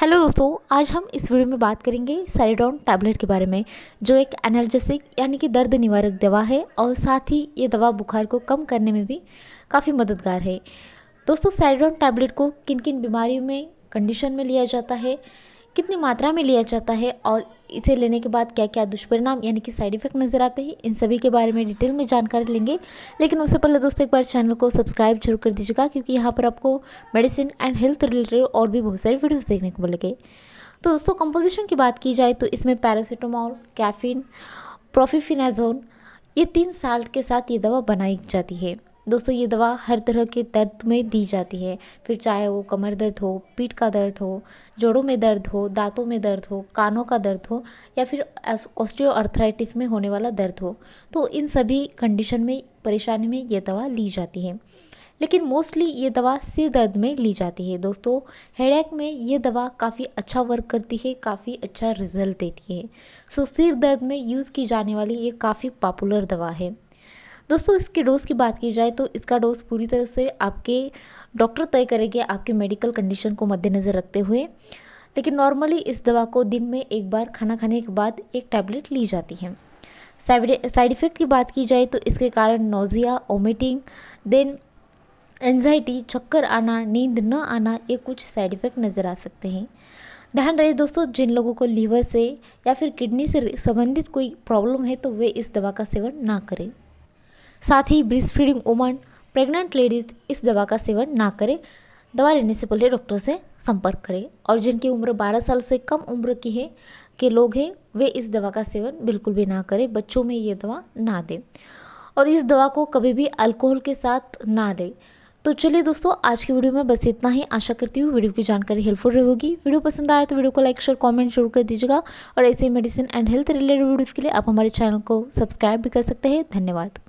hello दोस्तों आज हम इस वीडियो में बात करेंगे सैरिडॉन टैबलेट के बारे में जो एक एनर्जेसिक यानी कि दर्द निवारक दवा है और साथ ही ये दवा बुखार को कम करने में भी काफ़ी मददगार है दोस्तों सैरिडॉन टैबलेट को किन किन बीमारियों में कंडीशन में लिया जाता है कितनी मात्रा में लिया जाता है और इसे लेने के बाद क्या क्या दुष्परिणाम यानी कि साइड इफेक्ट नज़र आते हैं इन सभी के बारे में डिटेल में जानकारी लेंगे लेकिन उससे पहले दोस्तों एक बार चैनल को सब्सक्राइब जरूर कर दीजिएगा क्योंकि यहाँ पर आपको मेडिसिन एंड हेल्थ रिलेटेड और भी बहुत सारे वीडियोज़ देखने को मिलेंगे तो दोस्तों कंपोजिशन की बात की जाए तो इसमें पैरासीटामोल कैफीन प्रोफिफिनाजोन ये तीन साल के साथ ये दवा बनाई जाती है दोस्तों ये दवा हर तरह के दर्द में दी जाती है फिर चाहे वो कमर दर्द हो पीठ का दर्द हो जोड़ों में दर्द हो दांतों में दर्द हो कानों का दर्द हो या फिर ऑस्टियोआर्थराइटिस में होने वाला दर्द हो तो इन सभी कंडीशन में परेशानी में ये दवा ली जाती है लेकिन मोस्टली ये दवा सिर दर्द में ली जाती है दोस्तों हेडेक में ये दवा काफ़ी अच्छा वर्क करती है काफ़ी अच्छा रिजल्ट देती है सो सिर दर्द में यूज़ की जाने वाली ये काफ़ी पॉपुलर दवा है दोस्तों इसके डोज़ की बात की जाए तो इसका डोज़ पूरी तरह से आपके डॉक्टर तय करेंगे आपके मेडिकल कंडीशन को मद्देनज़र रखते हुए लेकिन नॉर्मली इस दवा को दिन में एक बार खाना खाने के बाद एक टैबलेट ली जाती है साइड इफ़ेक्ट की बात की जाए तो इसके कारण नोज़िया ओमिटिंग देन एनजाइटी चक्कर आना नींद न आना ये कुछ साइड इफ़ेक्ट नज़र आ सकते हैं ध्यान रहे दोस्तों जिन लोगों को लीवर से या फिर किडनी से संबंधित कोई प्रॉब्लम है तो वे इस दवा का सेवन ना करें साथ ही breast feeding woman pregnant ladies इस दवा का सेवन ना करें दवा लेने से पहले डॉक्टर से संपर्क करें और जिनकी उम्र 12 साल से कम उम्र की है के लोग हैं वे इस दवा का सेवन बिल्कुल भी ना करें बच्चों में ये दवा ना दें और इस दवा को कभी भी अल्कोहल के साथ ना दें तो चलिए दोस्तों आज की वीडियो में बस इतना ही आशा करती हूँ वीडियो की जानकारी हेल्पफुल रहेगी होगी वीडियो पसंद आया तो वीडियो को लाइक शेयर कमेंट जरूर कर दीजिएगा और ऐसे medicine and health related videos के लिए आप हमारे चैनल को सब्सक्राइब भी कर सकते हैं धन्यवाद